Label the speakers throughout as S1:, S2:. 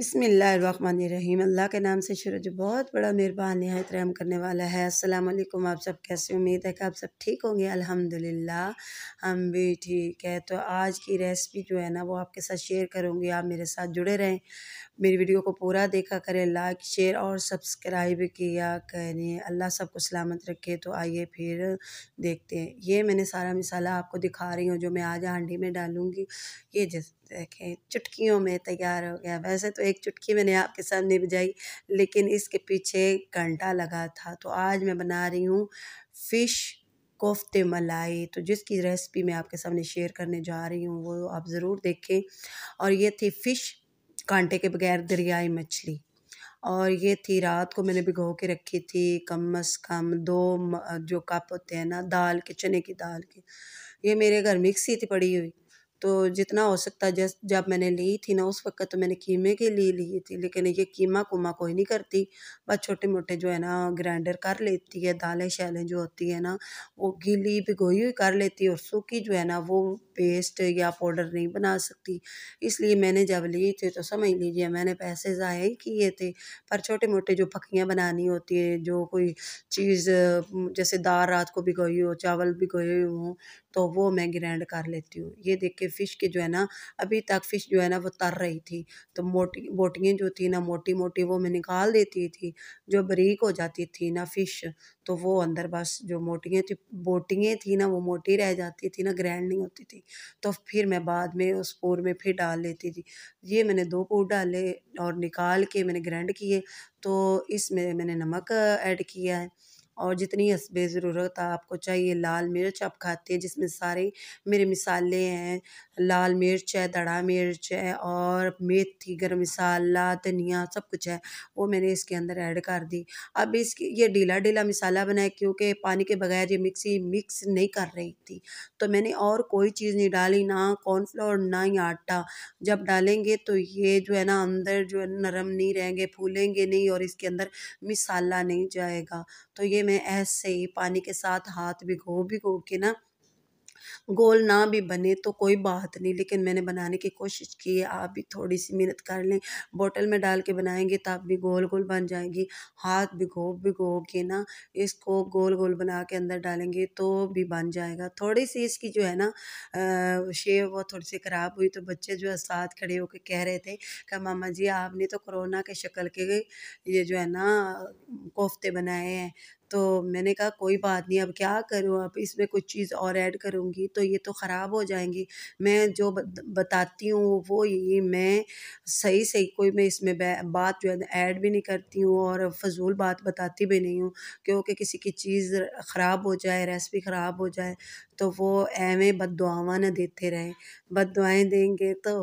S1: बिसमीम अल्लाह के नाम से शुरू जो बहुत बड़ा मेहरबान नहायत रहम करने वाला है अस्सलाम वालेकुम आप सब कैसे उम्मीद है कि आप सब ठीक होंगे अल्हम्दुलिल्लाह हम भी ठीक है तो आज की रेसिपी जो है ना वो आपके साथ शेयर करूँगी आप मेरे साथ जुड़े रहें मेरी वीडियो को पूरा देखा करें लाइक शेयर और सब्सक्राइब किया करें अल्लाह सबको सलामत रखे तो आइए फिर देखते हैं ये मैंने सारा मिसाला आपको दिखा रही हूँ जो मैं आज हांडी में डालूँगी ये जैसे देखें चुटकियों में तैयार हो गया वैसे तो एक चुटकी मैंने आपके सामने बजाई लेकिन इसके पीछे घंटा लगा था तो आज मैं बना रही हूँ फ़िश कोफ्ते मलाई तो जिसकी रेसिपी मैं आपके सामने शेयर करने जा रही हूँ वो आप ज़रूर देखें और ये थी फ़िश कांटे के बगैर दरियाई मछली और ये थी रात को मैंने भिगो के रखी थी कम अज़ कम दो जो कप होते हैं ना दाल के चने की दाल के ये मेरे घर मिक्स ही थी पड़ी हुई तो जितना हो सकता जस जब मैंने ली थी ना उस वक्त तो मैंने कीमे के लिए ली थी लेकिन ये कीमा कुमा कोई नहीं करती बस छोटे मोटे जो है ना ग्राइंडर कर लेती है दालें शालें जो होती है ना वो गीली भिगोई हुई कर लेती है और सूखी जो है ना वो पेस्ट या पाउडर नहीं बना सकती इसलिए मैंने जब ली थी तो समझ लीजिए मैंने पैसे ज़ाया ही किए थे पर छोटे मोटे जो पकियाँ बनानी होती है जो कोई चीज़ जैसे दाल रात को भिगोई हो चावल भिगोए हों तो वो मैं ग्रैंड कर लेती हूँ ये देख के फ़िश के जो है ना अभी तक फ़िश जो है ना वो तर रही थी तो मोटी बोटियाँ जो थी ना मोटी मोटी वो मैं निकाल देती थी जो बरीक हो जाती थी ना फ़िश तो वो अंदर बस जो मोटियाँ थी बोटियाँ थी ना वो मोटी रह जाती थी ना ग्रैंड नहीं होती थी तो फिर मैं बाद में उस पोर में फिर डाल लेती थी ये मैंने दो पूर डाले और निकाल के मैंने ग्रैंड किए तो इसमें मैंने नमक ऐड किया है और जितनी हसबे ज़रूरत आपको चाहिए लाल मिर्च आप खाते हैं जिसमें सारे मेरे मिसाले हैं लाल मिर्च है दड़ा मिर्च है और मेथी गर्म मसाला धनिया सब कुछ है वो मैंने इसके अंदर ऐड कर दी अब इसकी ये ढीला ढीला मसाला बनाया क्योंकि पानी के बगैर ये मिक्सी मिक्स नहीं कर रही थी तो मैंने और कोई चीज़ नहीं डाली ना कॉर्नफ्लोर ना ही आटा जब डालेंगे तो ये जो है ना अंदर जो है नरम नहीं रहेंगे फूलेंगे नहीं और इसके अंदर मिसाला नहीं जाएगा तो ये में ऐसे ही पानी के साथ हाथ भिगो भिगो के ना गोल ना भी बने तो कोई बात नहीं लेकिन मैंने बनाने की कोशिश की है आप भी थोड़ी सी मेहनत कर लें बोतल में डाल के बनाएंगे तो आप भी गोल गोल बन जाएगी हाथ भिगो भिगो के ना इसको गोल गोल बना के अंदर डालेंगे तो भी बन जाएगा थोड़ी सी इसकी जो है ना शेप वो थोड़ी सी ख़राब हुई तो बच्चे जो है साथ खड़े होकर कह रहे थे कि मामा जी आपने तो कोरोना के शक्ल के ये जो है ना कोफ्ते बनाए हैं तो मैंने कहा कोई बात नहीं अब क्या करूँ अब इसमें कुछ चीज़ और ऐड करूँगी तो ये तो ख़राब हो जाएंगी मैं जो बताती हूँ वो ये मैं सही सही कोई मैं इसमें बात जो है ऐड भी नहीं करती हूँ और फजूल बात बताती भी नहीं हूँ क्योंकि किसी की चीज़ ख़राब हो जाए रेसिपी ख़राब हो जाए तो वो एवें बद दुआवा ना देते रहें बद दुआएँ देंगे तो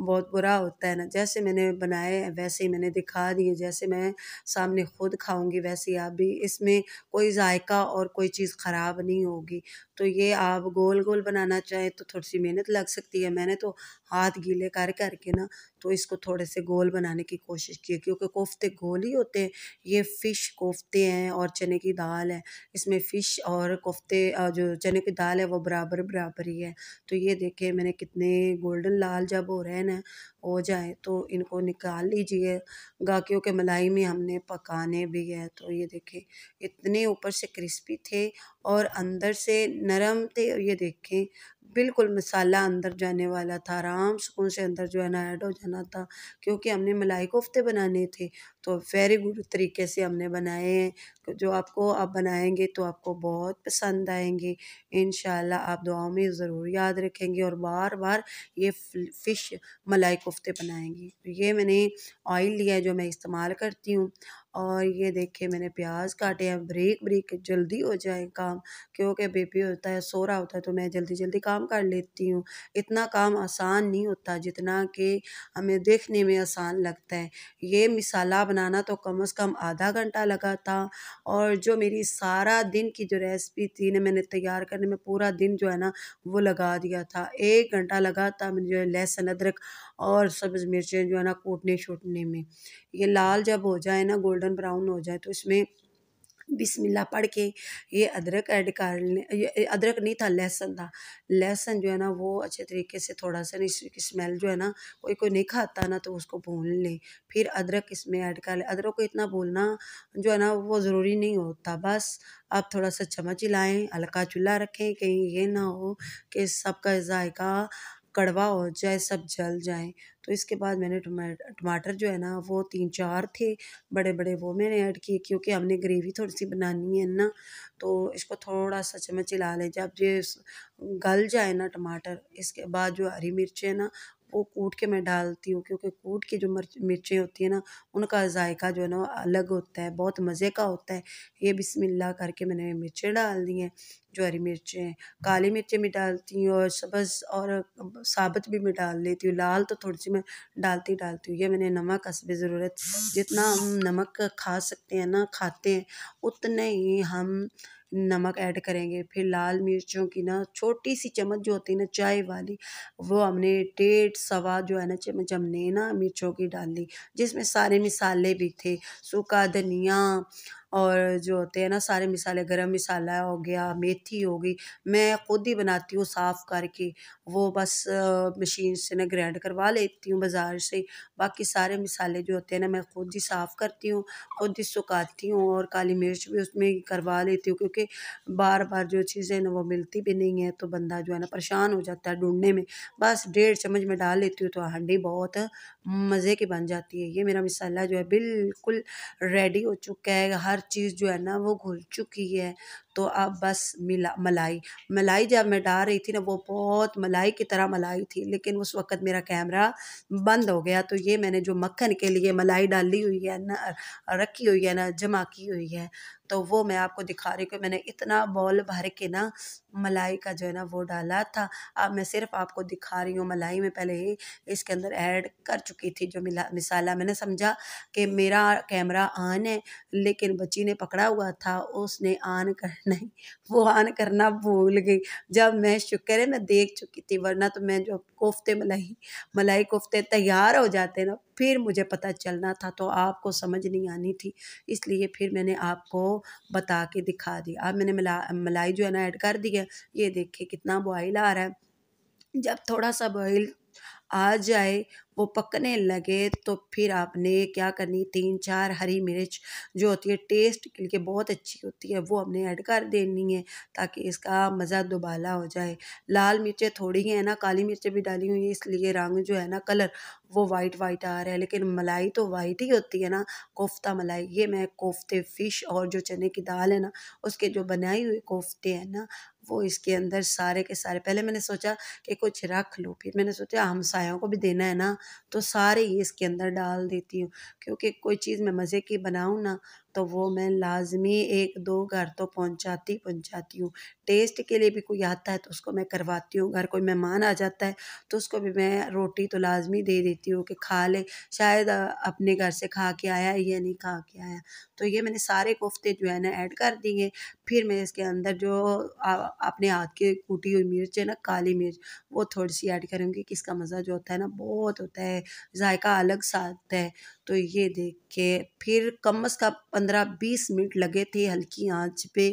S1: बहुत बुरा होता है ना जैसे मैंने बनाए वैसे ही मैंने दिखा दिए जैसे मैं सामने खुद खाऊंगी वैसे ही आप भी इसमें कोई जायका और कोई चीज़ ख़राब नहीं होगी तो ये आप गोल गोल बनाना चाहें तो थोड़ी सी मेहनत लग सकती है मैंने तो हाथ गीले कर करके ना तो इसको थोड़े से गोल बनाने की कोशिश की क्योंकि कोफ्ते गोल ही होते हैं ये फ़िश कोफ्ते हैं और चने की दाल है इसमें फ़िश और कोफ्ते जो चने की दाल है वो बराबर बराबर ही है तो ये देखे मैंने कितने गोल्डन लाल जब हो रहे हैं ऑप्शन है हो जाए तो इनको निकाल लीजिए गाकियों के मलाई में हमने पकाने भी है तो ये देखें इतने ऊपर से क्रिस्पी थे और अंदर से नरम थे ये देखें बिल्कुल मसाला अंदर जाने वाला था आराम सुकून से अंदर जो है ना ऐड हो जाना था क्योंकि हमने मलाई कोफ्ते बनाने थे तो वेरी गुड तरीके से हमने बनाए हैं तो जो आपको आप बनाएंगे तो आपको बहुत पसंद आएंगे इन आप दुआओं में ज़रूर याद रखेंगे और बार बार ये फ़िश मलाई कोफ्ते बनाएंगे तो ये मैंने ऑयल लिया है जो मैं इस्तेमाल करती हूँ और ये देखिए मैंने प्याज काटे हैं ब्रेक ब्रेक जल्दी हो जाए काम क्योंकि बेबी होता है सो रहा होता है तो मैं जल्दी जल्दी काम कर लेती हूँ इतना काम आसान नहीं होता जितना कि हमें देखने में आसान लगता है ये मिसाला बनाना तो कम से कम आधा घंटा लगा था और जो मेरी सारा दिन की जो रेसिपी थी ना मैंने तैयार करने में पूरा दिन जो है ना वो लगा दिया था एक घंटा लगा था मैंने जो है लहसुन अदरक और सब्ज़ मिर्चें जो है ना कूटने छूटने में ये लाल जब हो जाए ना गोल्डन ब्राउन हो जाए तो इसमें बिस्मिल्ला पढ़ के ये अदरक ऐड कर लें अदरक नहीं था लहसुन था लहसुन जो है ना वो अच्छे तरीके से थोड़ा सा इसकी स्मेल जो है ना कोई कोई नहीं खाता ना तो उसको भून लें फिर अदरक इसमें ऐड कर ले अदरक को इतना भूलना जो है ना वो ज़रूरी नहीं होता बस आप थोड़ा सा चमच लाएँ हल्का चूल्हा रखें कहीं ये ना हो कि सबका जायका कड़वा हो जाए सब जल जाए तो इसके बाद मैंने टमाटर जो है ना वो तीन चार थे बड़े बड़े वो मैंने ऐड किए क्योंकि हमने ग्रेवी थोड़ी सी बनानी है ना तो इसको थोड़ा सा चम्मच हिला लें जब ये गल जाए ना टमाटर इसके बाद जो हरी मिर्च है ना वो कूट के मैं डालती हूँ क्योंकि कूट की जो मर्च मिर्चें होती हैं ना उनका जायका जो है ना अलग होता है बहुत मज़े का होता है ये बिस्मिल्लाह करके मैंने मिर्चें डाल दी हैं जो हरी मिर्चें काली मिर्चें भी डालती हूँ और सबस और साबुत भी मैं डाल लेती हूँ लाल तो थोड़ी सी मैं डालती डालती हूँ ये मैंने नमक असब ज़रूरत जितना हम नमक खा सकते हैं ना खाते हैं उतने ही हम नमक ऐड करेंगे फिर लाल मिर्चों की ना छोटी सी चम्मच जो होती है ना चाय वाली वो हमने डेढ़ सवा जो है ना चम्मच हमने ना मिर्चों की डाल दी जिसमें सारे मिसाले भी थे सूखा धनिया और जो होते हैं ना सारे मसाले गरम मसाला हो गया मेथी हो गई मैं खुद ही बनाती हूँ साफ़ करके वो बस मशीन से ना ग्राइंड करवा लेती हूँ बाज़ार से बाकी सारे मसाले जो होते हैं ना मैं खुद ही साफ़ करती हूँ खुद ही सुखाती हूँ और काली मिर्च भी उसमें करवा लेती हूँ क्योंकि बार बार जो चीज़ें ना वो मिलती भी नहीं है तो बंदा जो है ना परेशान हो जाता है ढूंढने में बस डेढ़ चम्मच में डाल लेती हूँ तो हांडी बहुत मज़े की बन जाती है ये मेरा मसाला जो है बिल्कुल रेडी हो चुका है हर हर चीज़ जो है ना वो घुल चुकी है तो अब बस मिला मलाई मलाई जब मैं डाल रही थी ना वो बहुत मलाई की तरह मलाई थी लेकिन उस वक्त मेरा कैमरा बंद हो गया तो ये मैंने जो मक्खन के लिए मलाई डाली हुई है ना रखी हुई है ना जमा की हुई है तो वो मैं आपको दिखा रही हूँ मैंने इतना बॉल भर के ना मलाई का जो है ना वो डाला था अब मैं सिर्फ आपको दिखा रही हूँ मलाई में पहले ही इसके अंदर ऐड कर चुकी थी जो मिला मिसाला मैंने समझा कि मेरा कैमरा ऑन है लेकिन बच्ची ने पकड़ा हुआ था उसने ऑन कर नहीं वो ऑन करना भूल गई जब मैं शुक्र है मैं देख चुकी थी वरना तो मैं जो कोफ्ते मलाई मलाई कोफ्ते तैयार हो जाते ना फिर मुझे पता चलना था तो आपको समझ नहीं आनी थी इसलिए फिर मैंने आपको बता के दिखा दिया अब मैंने मला मलाई जो है ना ऐड कर दी है ये देखिए कितना बॉइल आ रहा है जब थोड़ा सा बॉइल आ जाए वो पकने लगे तो फिर आपने क्या करनी तीन चार हरी मिर्च जो होती है टेस्ट के लिए बहुत अच्छी होती है वो हमने ऐड कर देनी है ताकि इसका मज़ा दुबाला हो जाए लाल मिर्चें थोड़ी हैं ना काली मिर्चें भी डाली हुई हैं इसलिए रंग जो है ना कलर वो वाइट वाइट आ रहा है लेकिन मलाई तो वाइट ही होती है ना कोफ्ता मलाई ये मैं कोफ्ते फ़िश और जो चने की दाल है ना उसके जो बनाए हुए कोफ्ते हैं ना वो इसके अंदर सारे के सारे पहले मैंने सोचा कि कुछ रख लूँ फिर मैंने सोचा हमसायों को भी देना है ना तो सारे ही इसके अंदर डाल देती हूँ क्योंकि कोई चीज़ मैं मज़े की बनाऊँ ना तो वो मैं लाज़मी एक दो घर तो पहुंचाती पहुंचाती हूँ टेस्ट के लिए भी कोई आता है तो उसको मैं करवाती हूँ घर कोई मेहमान आ जाता है तो उसको भी मैं रोटी तो लाज़मी दे देती हूँ कि खा ले शायद अपने घर से खा के आया या नहीं खा के आया तो ये मैंने सारे कोफ्ते जो है ना ऐड कर दिए फिर मैं इसके अंदर जो अपने हाथ की कूटी हुई मिर्च है ना काली मिर्च वो थोड़ी सी ऐड करूँगी कि इसका मज़ा जो होता है ना बहुत होता है जायका अलग सा है तो ये देख के फिर कम अज़ कम पंद्रह बीस मिनट लगे थे हल्की आंच पे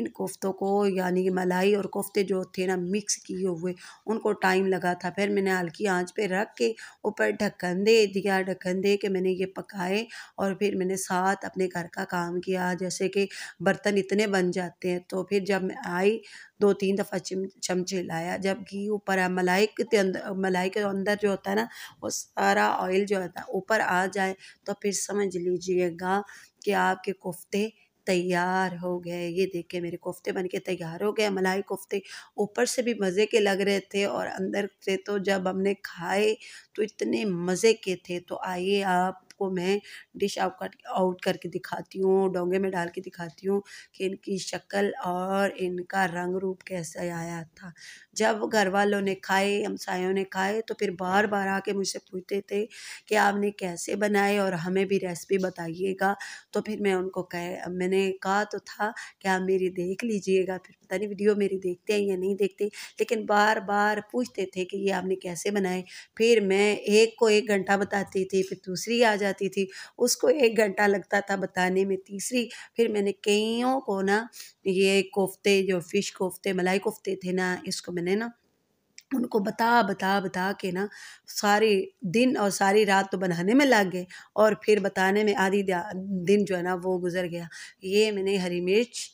S1: इन कोफ्तों को यानी कि मलाई और कोफ्ते जो थे ना मिक्स किए हुए उनको टाइम लगा था फिर मैंने हल्की आंच पे रख के ऊपर ढक्कन दे दिया ढक्कन दे के मैंने ये पकाए और फिर मैंने साथ अपने घर का काम किया जैसे कि बर्तन इतने बन जाते हैं तो फिर जब मैं आई दो तीन दफ़ा चम चमचे लाया जब घी ऊपर आया मलाई के अंदर मलाई के अंदर जो होता है ना वो सारा ऑयल जो होता है ऊपर आ जाए तो फिर समझ लीजिएगा कि आपके कोफ्ते तैयार हो गए ये के मेरे कोफ्ते बन के तैयार हो गए मलाई कोफ्ते ऊपर से भी मज़े के लग रहे थे और अंदर से तो जब हमने खाए तो इतने मज़े के थे तो आइए आप आपको मैं डिश आउट कर आउट करके दिखाती हूँ डोंगे में डाल के दिखाती हूँ कि इनकी शक्ल और इनका रंग रूप कैसे आया था जब घर वालों ने खाए हमसायों ने खाए तो फिर बार बार आके मुझसे पूछते थे कि आपने कैसे बनाए और हमें भी रेसिपी बताइएगा तो फिर मैं उनको कह मैंने कहा तो था कि आप मेरी देख लीजिएगा फिर पता नहीं वीडियो मेरी देखते हैं या नहीं देखते लेकिन बार बार पूछते थे कि ये आपने कैसे बनाए फिर मैं एक को एक घंटा बताती थी फिर दूसरी आ जाती जाती थी उसको एक घंटा लगता था बताने में तीसरी फिर मैंने कईयों को ना ये कोफ्ते जो फ़िश कोफ्ते मलाई कोफ्ते थे ना इसको मैंने ना उनको बता बता बता के ना सारी दिन और सारी रात तो बनाने में लग गए और फिर बताने में आधी दिन जो है ना वो गुज़र गया ये मैंने हरी मिर्च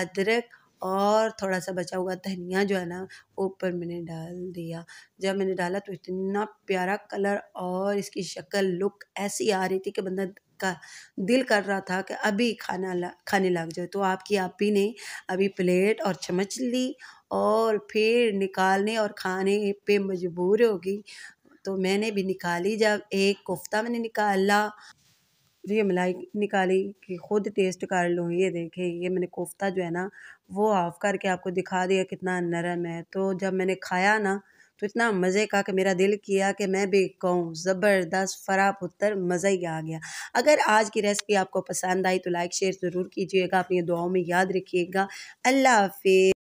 S1: अदरक और थोड़ा सा बचा हुआ धनिया जो है ना ऊपर मैंने डाल दिया जब मैंने डाला तो इतना प्यारा कलर और इसकी शक्ल लुक ऐसी आ रही थी कि बंदा का दिल कर रहा था कि अभी खाना ला, खाने लग जाए तो आपकी आप ही ने अभी प्लेट और चम्मच ली और फिर निकालने और खाने पे मजबूर होगी तो मैंने भी निकाली जब एक कोफ्ता मैंने निकाला जो ये मलाई निकाली कि ख़ुद टेस्ट कर लो ये देखें ये मैंने कोफ्ता जो है ना वो ऑफ करके आपको दिखा दिया कितना नरम है तो जब मैंने खाया ना तो इतना मज़े का कि मेरा दिल किया कि मैं भी कहूँ ज़बरदस्त फरा पुत्र मज़ा ही आ गया अगर आज की रेसिपी आपको पसंद आई तो लाइक शेयर ज़रूर कीजिएगा अपनी दुआओं में याद रखिएगा अल्लाह हाफि